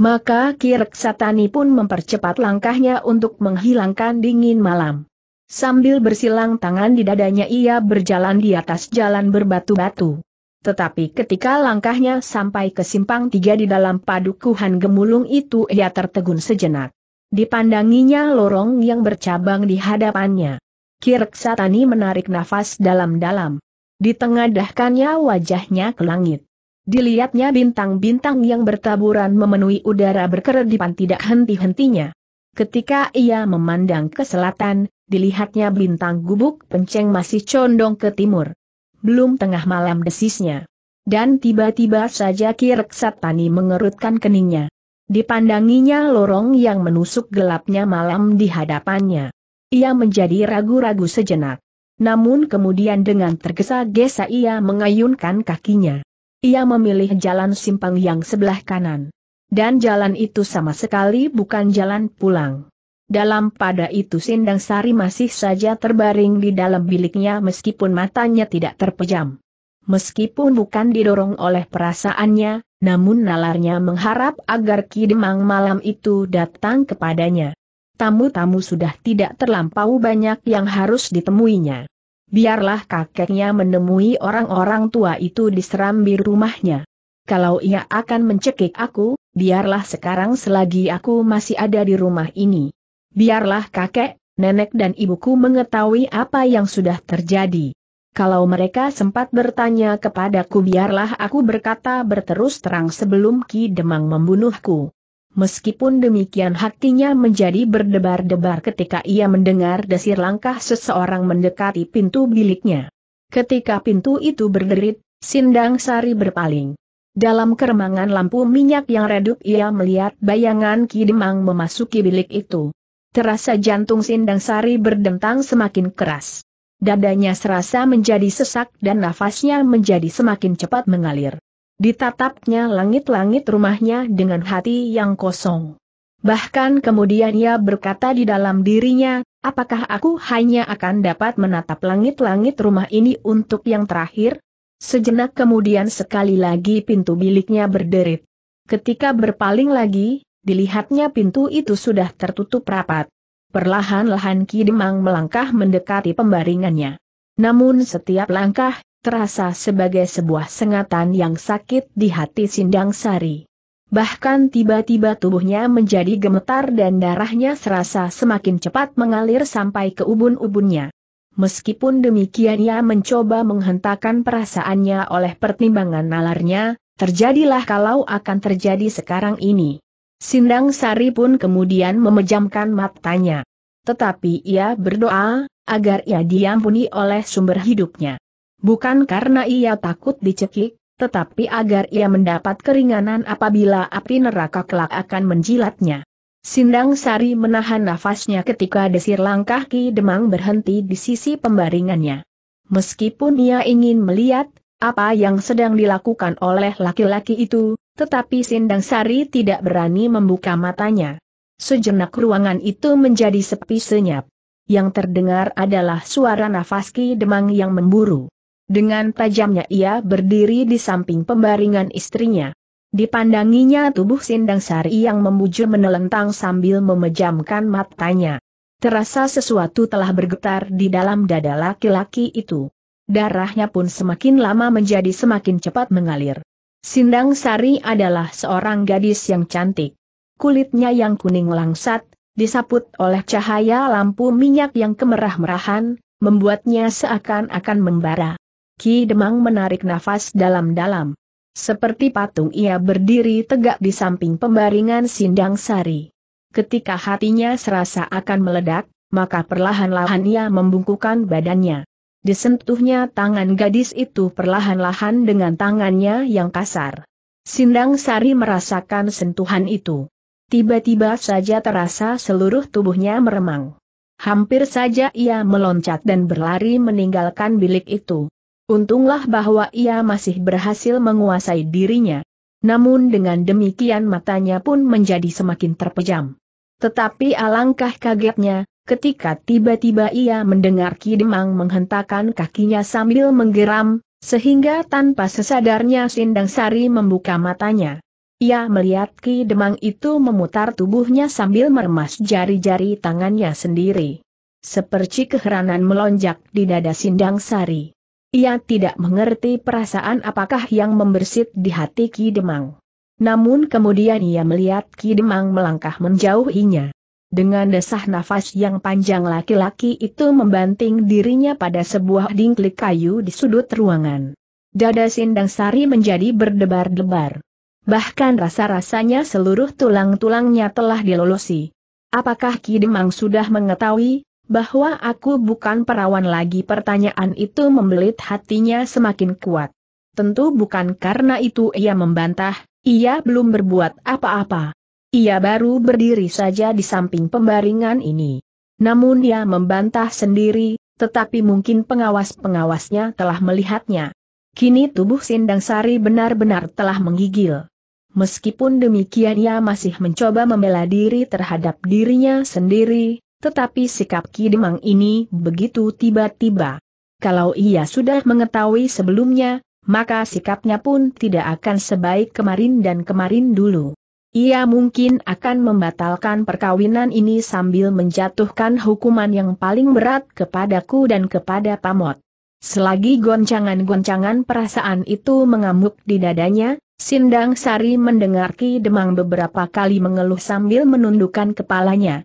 Maka Kirk Satani pun mempercepat langkahnya untuk menghilangkan dingin malam. Sambil bersilang tangan di dadanya ia berjalan di atas jalan berbatu-batu. Tetapi ketika langkahnya sampai ke simpang tiga di dalam padukuhan gemulung itu ia tertegun sejenak. Dipandanginya lorong yang bercabang di hadapannya. Kirk Satani menarik nafas dalam-dalam. Di tengah wajahnya ke langit. Dilihatnya bintang-bintang yang bertaburan memenuhi udara berkeredipan tidak henti-hentinya. Ketika ia memandang ke selatan, dilihatnya bintang gubuk penceng masih condong ke timur. Belum tengah malam desisnya. Dan tiba-tiba saja kireksat tani mengerutkan keningnya. Dipandanginya lorong yang menusuk gelapnya malam di hadapannya. Ia menjadi ragu-ragu sejenak. Namun kemudian dengan tergesa-gesa ia mengayunkan kakinya. Ia memilih jalan simpang yang sebelah kanan. Dan jalan itu sama sekali bukan jalan pulang. Dalam pada itu Sindang Sari masih saja terbaring di dalam biliknya meskipun matanya tidak terpejam. Meskipun bukan didorong oleh perasaannya, namun nalarnya mengharap agar Kidemang malam itu datang kepadanya. Tamu-tamu sudah tidak terlampau banyak yang harus ditemuinya biarlah kakeknya menemui orang-orang tua itu di serambi rumahnya. Kalau ia akan mencekik aku, biarlah sekarang selagi aku masih ada di rumah ini. Biarlah kakek, nenek dan ibuku mengetahui apa yang sudah terjadi. Kalau mereka sempat bertanya kepadaku biarlah aku berkata berterus terang sebelum Ki Demang membunuhku. Meskipun demikian hatinya menjadi berdebar-debar ketika ia mendengar desir langkah seseorang mendekati pintu biliknya. Ketika pintu itu berderit, Sindang Sari berpaling. Dalam keremangan lampu minyak yang redup ia melihat bayangan Kidemang memasuki bilik itu. Terasa jantung Sindang Sari berdentang semakin keras. Dadanya serasa menjadi sesak dan nafasnya menjadi semakin cepat mengalir. Ditatapnya langit-langit rumahnya dengan hati yang kosong. Bahkan kemudian ia berkata di dalam dirinya, apakah aku hanya akan dapat menatap langit-langit rumah ini untuk yang terakhir? Sejenak kemudian sekali lagi pintu biliknya berderit. Ketika berpaling lagi, dilihatnya pintu itu sudah tertutup rapat. Perlahan-lahan Ki Demang melangkah mendekati pembaringannya. Namun setiap langkah terasa sebagai sebuah sengatan yang sakit di hati Sindang Sari. Bahkan tiba-tiba tubuhnya menjadi gemetar dan darahnya serasa semakin cepat mengalir sampai ke ubun-ubunnya. Meskipun demikian ia mencoba menghentakkan perasaannya oleh pertimbangan nalarnya, terjadilah kalau akan terjadi sekarang ini. Sindang Sari pun kemudian memejamkan matanya. Tetapi ia berdoa, agar ia diampuni oleh sumber hidupnya. Bukan karena ia takut dicekik, tetapi agar ia mendapat keringanan apabila api neraka kelak akan menjilatnya. Sindang Sari menahan nafasnya ketika desir langkah Ki Demang berhenti di sisi pembaringannya. Meskipun ia ingin melihat apa yang sedang dilakukan oleh laki-laki itu, tetapi Sindang Sari tidak berani membuka matanya. Sejenak ruangan itu menjadi sepi senyap. Yang terdengar adalah suara nafas Ki Demang yang memburu. Dengan tajamnya ia berdiri di samping pembaringan istrinya. Dipandanginya tubuh Sindang Sari yang membujur menelentang sambil memejamkan matanya. Terasa sesuatu telah bergetar di dalam dada laki-laki itu. Darahnya pun semakin lama menjadi semakin cepat mengalir. Sindang Sari adalah seorang gadis yang cantik. Kulitnya yang kuning langsat, disaput oleh cahaya lampu minyak yang kemerah-merahan, membuatnya seakan-akan membara. Ki Demang menarik nafas dalam-dalam. Seperti patung ia berdiri tegak di samping pembaringan Sindang Sari. Ketika hatinya serasa akan meledak, maka perlahan-lahan ia membungkukan badannya. Disentuhnya tangan gadis itu perlahan-lahan dengan tangannya yang kasar. Sindang Sari merasakan sentuhan itu. Tiba-tiba saja terasa seluruh tubuhnya meremang. Hampir saja ia meloncat dan berlari meninggalkan bilik itu. Untunglah bahwa ia masih berhasil menguasai dirinya. Namun dengan demikian matanya pun menjadi semakin terpejam. Tetapi alangkah kagetnya, ketika tiba-tiba ia mendengar Kidemang menghentakkan kakinya sambil menggeram, sehingga tanpa sesadarnya Sindang Sari membuka matanya. Ia melihat Ki Demang itu memutar tubuhnya sambil meremas jari-jari tangannya sendiri. Seperti keheranan melonjak di dada Sindang Sari. Ia tidak mengerti perasaan apakah yang membersit di hati Ki Demang. Namun kemudian ia melihat Ki Demang melangkah menjauhinya. Dengan desah nafas yang panjang laki-laki itu membanting dirinya pada sebuah dingklik kayu di sudut ruangan. Dada Sindang Sari menjadi berdebar-debar. Bahkan rasa-rasanya seluruh tulang-tulangnya telah dilolosi. Apakah Ki Demang sudah mengetahui bahwa aku bukan perawan lagi pertanyaan itu membelit hatinya semakin kuat. Tentu bukan karena itu ia membantah, ia belum berbuat apa-apa. Ia baru berdiri saja di samping pembaringan ini. Namun ia membantah sendiri, tetapi mungkin pengawas-pengawasnya telah melihatnya. Kini tubuh Sindang Sari benar-benar telah menggigil. Meskipun demikian ia masih mencoba membela diri terhadap dirinya sendiri, tetapi sikap Ki Demang ini begitu tiba-tiba. Kalau ia sudah mengetahui sebelumnya, maka sikapnya pun tidak akan sebaik kemarin dan kemarin dulu. Ia mungkin akan membatalkan perkawinan ini sambil menjatuhkan hukuman yang paling berat kepadaku dan kepada Pamot. Selagi goncangan-goncangan perasaan itu mengamuk di dadanya, Sindang Sari mendengar Ki Demang beberapa kali mengeluh sambil menundukkan kepalanya.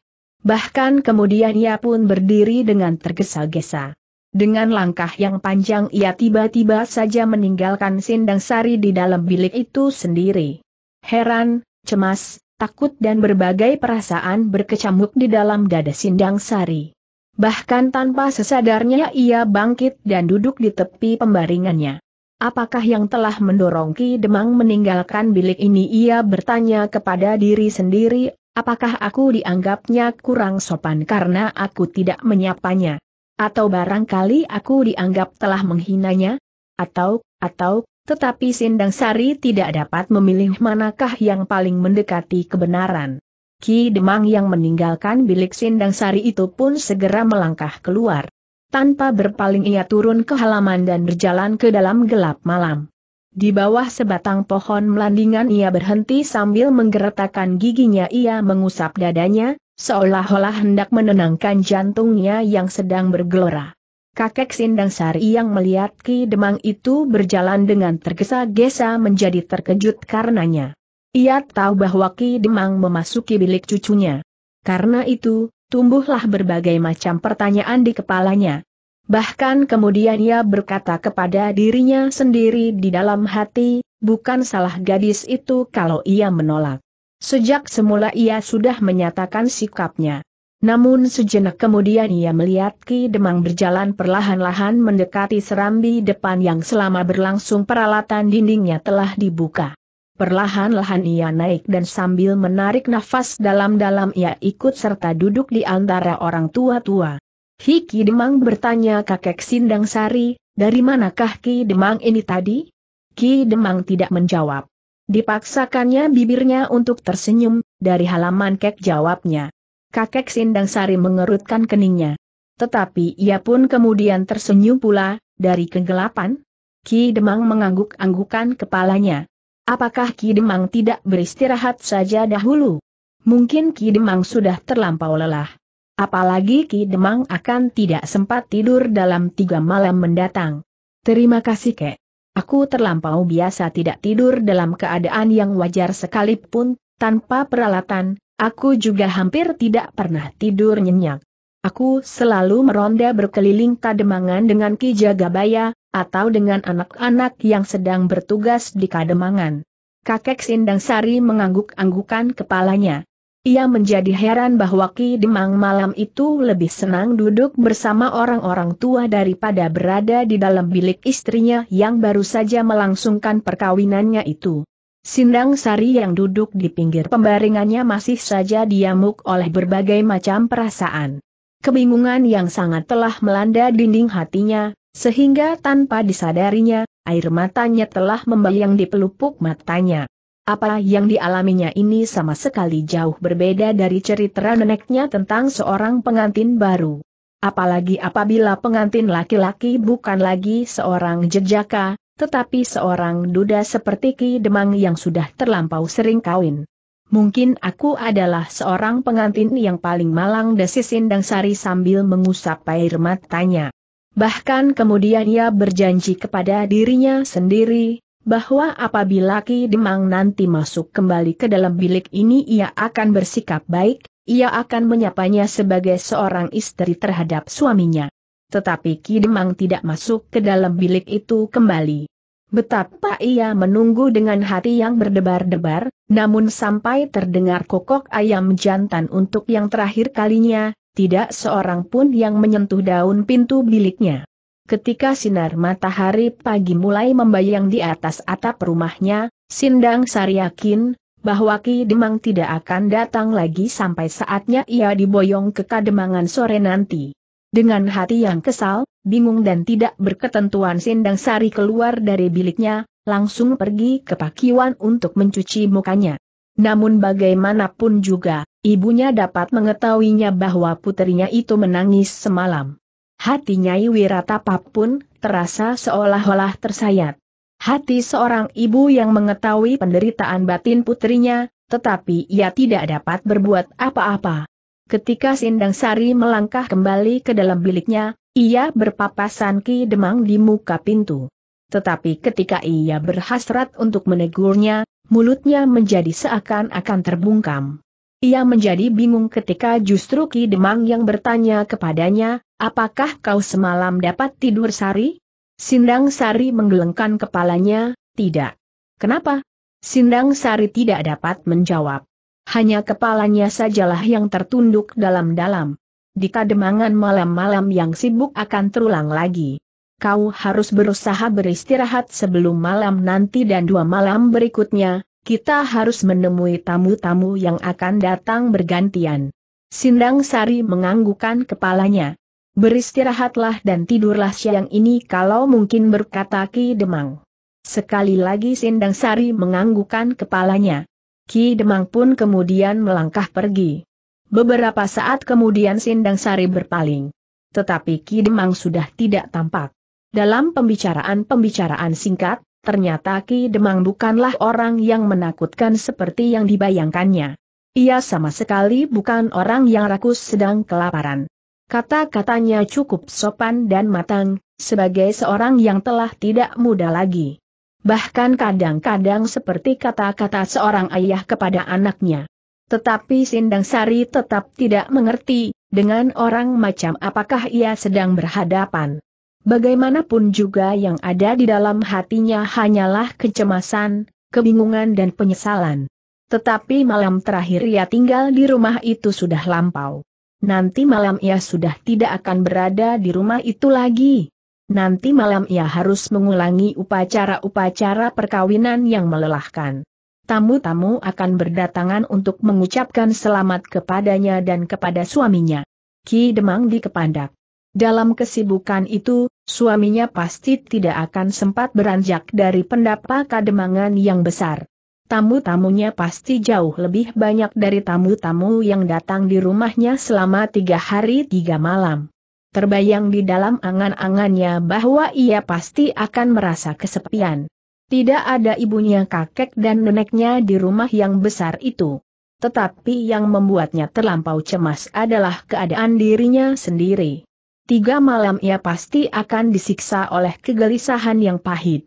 Bahkan kemudian ia pun berdiri dengan tergesa-gesa. Dengan langkah yang panjang ia tiba-tiba saja meninggalkan Sindang Sari di dalam bilik itu sendiri. Heran, cemas, takut dan berbagai perasaan berkecamuk di dalam dada Sindang Sari. Bahkan tanpa sesadarnya ia bangkit dan duduk di tepi pembaringannya. Apakah yang telah mendorong Ki Demang meninggalkan bilik ini ia bertanya kepada diri sendiri Apakah aku dianggapnya kurang sopan karena aku tidak menyapanya? Atau barangkali aku dianggap telah menghinanya? Atau, atau, tetapi Sindang Sari tidak dapat memilih manakah yang paling mendekati kebenaran. Ki Demang yang meninggalkan bilik Sindang Sari itu pun segera melangkah keluar. Tanpa berpaling ia turun ke halaman dan berjalan ke dalam gelap malam. Di bawah sebatang pohon melandingan ia berhenti sambil menggeretakkan giginya ia mengusap dadanya, seolah-olah hendak menenangkan jantungnya yang sedang bergelora. Kakek Sindang Sari yang melihat Ki Demang itu berjalan dengan tergesa-gesa menjadi terkejut karenanya. Ia tahu bahwa Ki Demang memasuki bilik cucunya. Karena itu, tumbuhlah berbagai macam pertanyaan di kepalanya, Bahkan kemudian ia berkata kepada dirinya sendiri di dalam hati, bukan salah gadis itu kalau ia menolak. Sejak semula ia sudah menyatakan sikapnya. Namun sejenak kemudian ia melihat Ki Demang berjalan perlahan-lahan mendekati serambi depan yang selama berlangsung peralatan dindingnya telah dibuka. Perlahan-lahan ia naik dan sambil menarik nafas dalam-dalam ia ikut serta duduk di antara orang tua-tua. Hiki Demang bertanya kakek Sindang Sari, dari manakah Ki Demang ini tadi? Ki Demang tidak menjawab. Dipaksakannya bibirnya untuk tersenyum, dari halaman kek jawabnya. Kakek Sindang Sari mengerutkan keningnya. Tetapi ia pun kemudian tersenyum pula, dari kegelapan. Ki Demang mengangguk-anggukan kepalanya. Apakah Ki Demang tidak beristirahat saja dahulu? Mungkin Ki Demang sudah terlampau lelah. Apalagi Ki Demang akan tidak sempat tidur dalam tiga malam mendatang. Terima kasih kek. Aku terlampau biasa tidak tidur dalam keadaan yang wajar sekalipun, tanpa peralatan, aku juga hampir tidak pernah tidur nyenyak. Aku selalu meronda berkeliling Kademangan dengan Ki Jagabaya, atau dengan anak-anak yang sedang bertugas di Kademangan. Kakek Sindang Sari mengangguk-anggukan kepalanya. Ia menjadi heran bahwa Ki Demang malam itu lebih senang duduk bersama orang-orang tua daripada berada di dalam bilik istrinya yang baru saja melangsungkan perkawinannya itu. Sindang Sari yang duduk di pinggir pembaringannya masih saja diamuk oleh berbagai macam perasaan. Kebingungan yang sangat telah melanda dinding hatinya, sehingga tanpa disadarinya, air matanya telah membayang di pelupuk matanya. Apa yang dialaminya ini sama sekali jauh berbeda dari cerita neneknya tentang seorang pengantin baru. Apalagi apabila pengantin laki-laki bukan lagi seorang jejaka, tetapi seorang duda seperti Ki Demang yang sudah terlampau sering kawin. Mungkin aku adalah seorang pengantin yang paling malang desis Indang Sari sambil mengusap air matanya. Bahkan kemudian ia berjanji kepada dirinya sendiri, bahwa apabila Ki Demang nanti masuk kembali ke dalam bilik ini ia akan bersikap baik, ia akan menyapanya sebagai seorang istri terhadap suaminya. Tetapi Ki Demang tidak masuk ke dalam bilik itu kembali. Betapa ia menunggu dengan hati yang berdebar-debar, namun sampai terdengar kokok ayam jantan untuk yang terakhir kalinya, tidak seorang pun yang menyentuh daun pintu biliknya. Ketika sinar matahari pagi mulai membayang di atas atap rumahnya, Sindang Sari yakin bahwa Ki Demang tidak akan datang lagi sampai saatnya ia diboyong ke Kademangan sore nanti. Dengan hati yang kesal, bingung dan tidak berketentuan Sindang Sari keluar dari biliknya, langsung pergi ke pakiwan untuk mencuci mukanya. Namun bagaimanapun juga, ibunya dapat mengetahuinya bahwa putrinya itu menangis semalam. Hati Nyai Wiratapa pun terasa seolah-olah tersayat. Hati seorang ibu yang mengetahui penderitaan batin putrinya, tetapi ia tidak dapat berbuat apa-apa. Ketika Sindang Sari melangkah kembali ke dalam biliknya, ia berpapasan Ki Demang di muka pintu. Tetapi ketika ia berhasrat untuk menegurnya, mulutnya menjadi seakan-akan terbungkam. Ia menjadi bingung ketika justru Ki Demang yang bertanya kepadanya, apakah kau semalam dapat tidur Sari? Sindang Sari menggelengkan kepalanya, tidak. Kenapa? Sindang Sari tidak dapat menjawab. Hanya kepalanya sajalah yang tertunduk dalam-dalam. Di kademangan malam-malam yang sibuk akan terulang lagi. Kau harus berusaha beristirahat sebelum malam nanti dan dua malam berikutnya, kita harus menemui tamu-tamu yang akan datang bergantian. Sindang Sari menganggukan kepalanya. Beristirahatlah dan tidurlah siang ini kalau mungkin berkata Ki Demang. Sekali lagi Sindang Sari menganggukan kepalanya. Ki Demang pun kemudian melangkah pergi. Beberapa saat kemudian Sindang Sari berpaling. Tetapi Ki Demang sudah tidak tampak. Dalam pembicaraan-pembicaraan singkat, Ternyata Ki Demang bukanlah orang yang menakutkan seperti yang dibayangkannya. Ia sama sekali bukan orang yang rakus sedang kelaparan. Kata-katanya cukup sopan dan matang, sebagai seorang yang telah tidak muda lagi. Bahkan kadang-kadang seperti kata-kata seorang ayah kepada anaknya. Tetapi Sindang Sari tetap tidak mengerti, dengan orang macam apakah ia sedang berhadapan. Bagaimanapun juga yang ada di dalam hatinya hanyalah kecemasan, kebingungan dan penyesalan. Tetapi malam terakhir ia tinggal di rumah itu sudah lampau. Nanti malam ia sudah tidak akan berada di rumah itu lagi. Nanti malam ia harus mengulangi upacara-upacara perkawinan yang melelahkan. Tamu-tamu akan berdatangan untuk mengucapkan selamat kepadanya dan kepada suaminya. Ki Demang di Kepandak. Dalam kesibukan itu, suaminya pasti tidak akan sempat beranjak dari pendapa kademangan yang besar. Tamu-tamunya pasti jauh lebih banyak dari tamu-tamu yang datang di rumahnya selama tiga hari tiga malam. Terbayang di dalam angan-angannya bahwa ia pasti akan merasa kesepian. Tidak ada ibunya kakek dan neneknya di rumah yang besar itu. Tetapi yang membuatnya terlampau cemas adalah keadaan dirinya sendiri tiga malam ia pasti akan disiksa oleh kegelisahan yang pahit.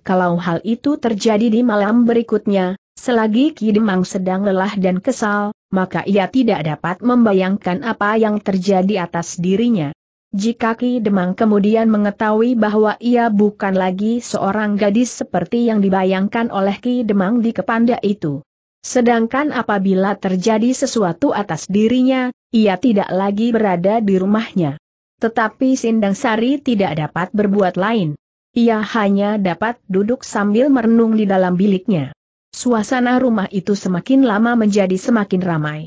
Kalau hal itu terjadi di malam berikutnya, selagi Ki Demang sedang lelah dan kesal, maka ia tidak dapat membayangkan apa yang terjadi atas dirinya. Jika Ki Demang kemudian mengetahui bahwa ia bukan lagi seorang gadis seperti yang dibayangkan oleh Ki Demang di Kepanda itu. Sedangkan apabila terjadi sesuatu atas dirinya, ia tidak lagi berada di rumahnya. Tetapi Sindang Sari tidak dapat berbuat lain. Ia hanya dapat duduk sambil merenung di dalam biliknya. Suasana rumah itu semakin lama menjadi semakin ramai.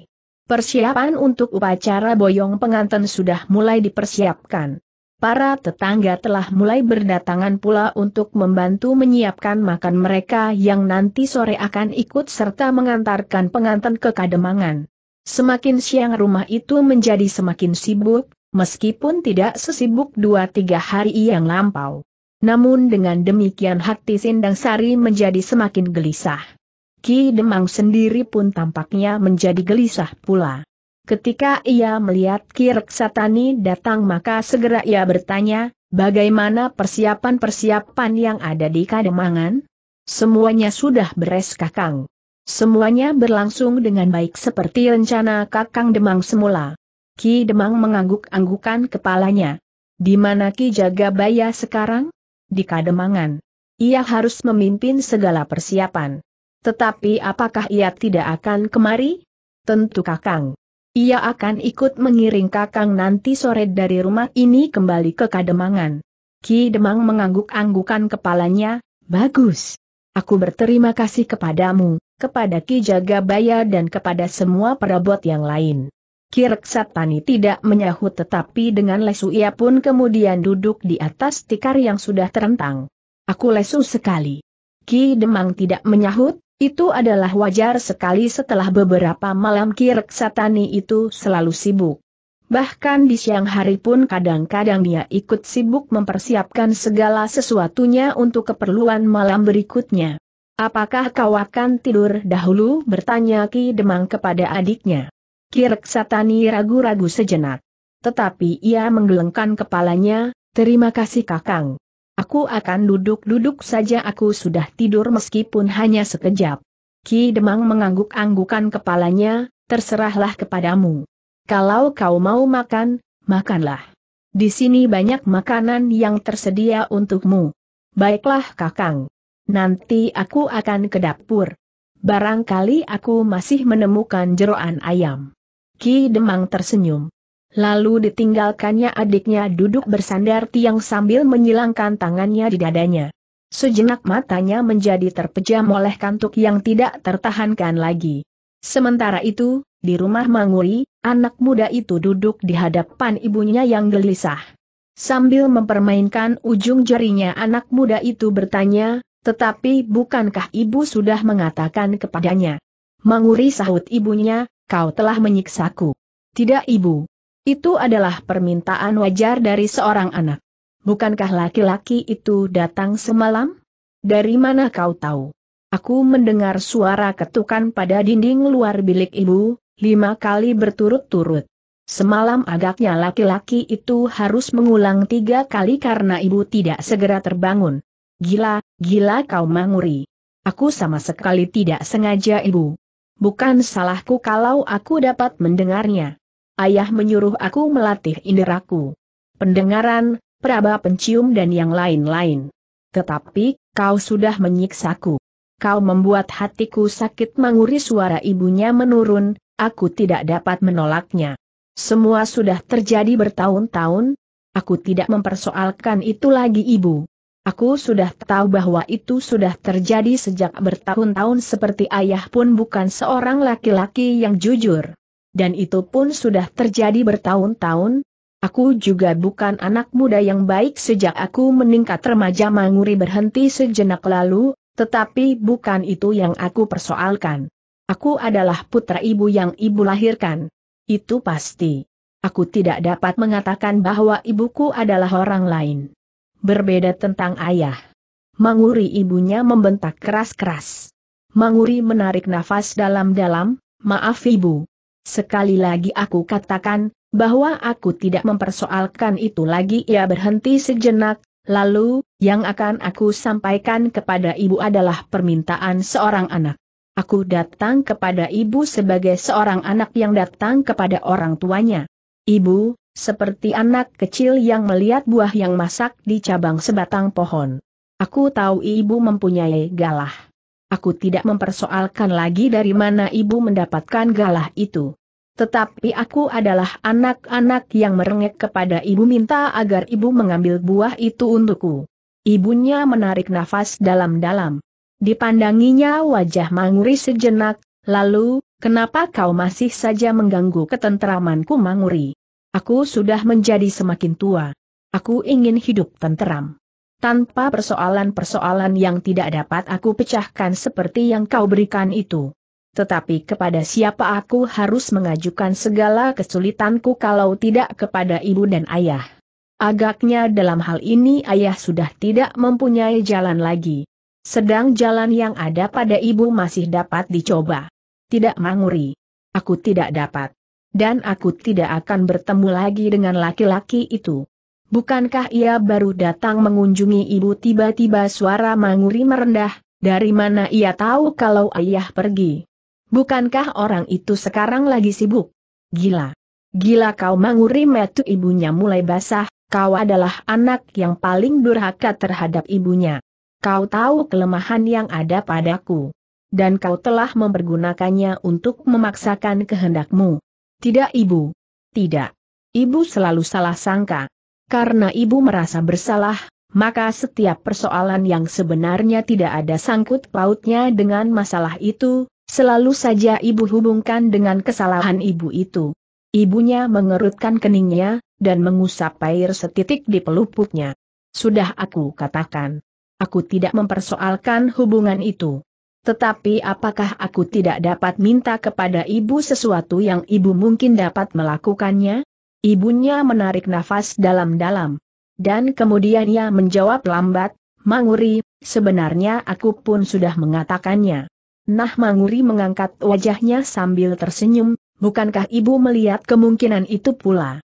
Persiapan untuk upacara boyong pengantin sudah mulai dipersiapkan. Para tetangga telah mulai berdatangan pula untuk membantu menyiapkan makan mereka yang nanti sore akan ikut serta mengantarkan pengantin ke kademangan. Semakin siang rumah itu menjadi semakin sibuk, meskipun tidak sesibuk dua-tiga hari yang lampau. Namun dengan demikian hati Sindang Sari menjadi semakin gelisah. Ki Demang sendiri pun tampaknya menjadi gelisah pula. Ketika ia melihat Ki Reksatani datang maka segera ia bertanya, bagaimana persiapan-persiapan yang ada di Kademangan? Semuanya sudah beres kakang. Semuanya berlangsung dengan baik seperti rencana kakang Demang semula. Ki Demang mengangguk-anggukan kepalanya. Di mana Ki Jagabaya sekarang? Di Kademangan. Ia harus memimpin segala persiapan. Tetapi apakah ia tidak akan kemari? Tentu Kakang. Ia akan ikut mengiring Kakang nanti sore dari rumah ini kembali ke Kademangan. Ki Demang mengangguk-anggukan kepalanya, bagus. Aku berterima kasih kepadamu, kepada Ki Jagabaya dan kepada semua perabot yang lain. Kirek Pani tidak menyahut tetapi dengan lesu ia pun kemudian duduk di atas tikar yang sudah terentang. Aku lesu sekali. Ki Demang tidak menyahut, itu adalah wajar sekali setelah beberapa malam Kirek Satani itu selalu sibuk. Bahkan di siang hari pun kadang-kadang dia ikut sibuk mempersiapkan segala sesuatunya untuk keperluan malam berikutnya. Apakah kau akan tidur dahulu bertanya Ki Demang kepada adiknya. Kirk Satani ragu-ragu sejenak. Tetapi ia menggelengkan kepalanya, terima kasih kakang. Aku akan duduk-duduk saja aku sudah tidur meskipun hanya sekejap. Ki Demang mengangguk-anggukan kepalanya, terserahlah kepadamu. Kalau kau mau makan, makanlah. Di sini banyak makanan yang tersedia untukmu. Baiklah kakang. Nanti aku akan ke dapur. Barangkali aku masih menemukan jeroan ayam. Ki Demang tersenyum. Lalu ditinggalkannya adiknya duduk bersandar tiang sambil menyilangkan tangannya di dadanya. Sejenak matanya menjadi terpejam oleh kantuk yang tidak tertahankan lagi. Sementara itu, di rumah Manguri, anak muda itu duduk di hadapan ibunya yang gelisah. Sambil mempermainkan ujung jarinya anak muda itu bertanya, tetapi bukankah ibu sudah mengatakan kepadanya? Manguri sahut ibunya, kau telah menyiksaku. Tidak ibu. Itu adalah permintaan wajar dari seorang anak. Bukankah laki-laki itu datang semalam? Dari mana kau tahu? Aku mendengar suara ketukan pada dinding luar bilik ibu, lima kali berturut-turut. Semalam agaknya laki-laki itu harus mengulang tiga kali karena ibu tidak segera terbangun. Gila, gila kau manguri. Aku sama sekali tidak sengaja ibu. Bukan salahku kalau aku dapat mendengarnya. Ayah menyuruh aku melatih inderaku. Pendengaran, peraba pencium dan yang lain-lain. Tetapi, kau sudah menyiksaku. Kau membuat hatiku sakit menguri suara ibunya menurun, aku tidak dapat menolaknya. Semua sudah terjadi bertahun-tahun, aku tidak mempersoalkan itu lagi ibu. Aku sudah tahu bahwa itu sudah terjadi sejak bertahun-tahun seperti ayah pun bukan seorang laki-laki yang jujur. Dan itu pun sudah terjadi bertahun-tahun. Aku juga bukan anak muda yang baik sejak aku meningkat remaja manguri berhenti sejenak lalu, tetapi bukan itu yang aku persoalkan. Aku adalah putra ibu yang ibu lahirkan. Itu pasti. Aku tidak dapat mengatakan bahwa ibuku adalah orang lain. Berbeda tentang ayah. Manguri ibunya membentak keras-keras. Manguri menarik nafas dalam-dalam, maaf ibu. Sekali lagi aku katakan, bahwa aku tidak mempersoalkan itu lagi ia berhenti sejenak, lalu, yang akan aku sampaikan kepada ibu adalah permintaan seorang anak. Aku datang kepada ibu sebagai seorang anak yang datang kepada orang tuanya. Ibu, seperti anak kecil yang melihat buah yang masak di cabang sebatang pohon. Aku tahu ibu mempunyai galah. Aku tidak mempersoalkan lagi dari mana ibu mendapatkan galah itu. Tetapi aku adalah anak-anak yang merengek kepada ibu minta agar ibu mengambil buah itu untukku. Ibunya menarik nafas dalam-dalam. Dipandanginya wajah Manguri sejenak, lalu, kenapa kau masih saja mengganggu ketentramanku Manguri? Aku sudah menjadi semakin tua. Aku ingin hidup tenteram. Tanpa persoalan-persoalan yang tidak dapat aku pecahkan seperti yang kau berikan itu. Tetapi kepada siapa aku harus mengajukan segala kesulitanku kalau tidak kepada ibu dan ayah. Agaknya dalam hal ini ayah sudah tidak mempunyai jalan lagi. Sedang jalan yang ada pada ibu masih dapat dicoba. Tidak manguri. Aku tidak dapat dan aku tidak akan bertemu lagi dengan laki-laki itu. Bukankah ia baru datang mengunjungi ibu tiba-tiba suara manguri merendah, dari mana ia tahu kalau ayah pergi? Bukankah orang itu sekarang lagi sibuk? Gila. Gila kau manguri metu ibunya mulai basah, kau adalah anak yang paling durhaka terhadap ibunya. Kau tahu kelemahan yang ada padaku. Dan kau telah mempergunakannya untuk memaksakan kehendakmu. Tidak ibu. Tidak. Ibu selalu salah sangka. Karena ibu merasa bersalah, maka setiap persoalan yang sebenarnya tidak ada sangkut pautnya dengan masalah itu, selalu saja ibu hubungkan dengan kesalahan ibu itu. Ibunya mengerutkan keningnya, dan mengusap air setitik di pelupuknya. Sudah aku katakan. Aku tidak mempersoalkan hubungan itu. Tetapi apakah aku tidak dapat minta kepada ibu sesuatu yang ibu mungkin dapat melakukannya? Ibunya menarik nafas dalam-dalam. Dan kemudian ia menjawab lambat, Manguri, sebenarnya aku pun sudah mengatakannya. Nah Manguri mengangkat wajahnya sambil tersenyum, bukankah ibu melihat kemungkinan itu pula?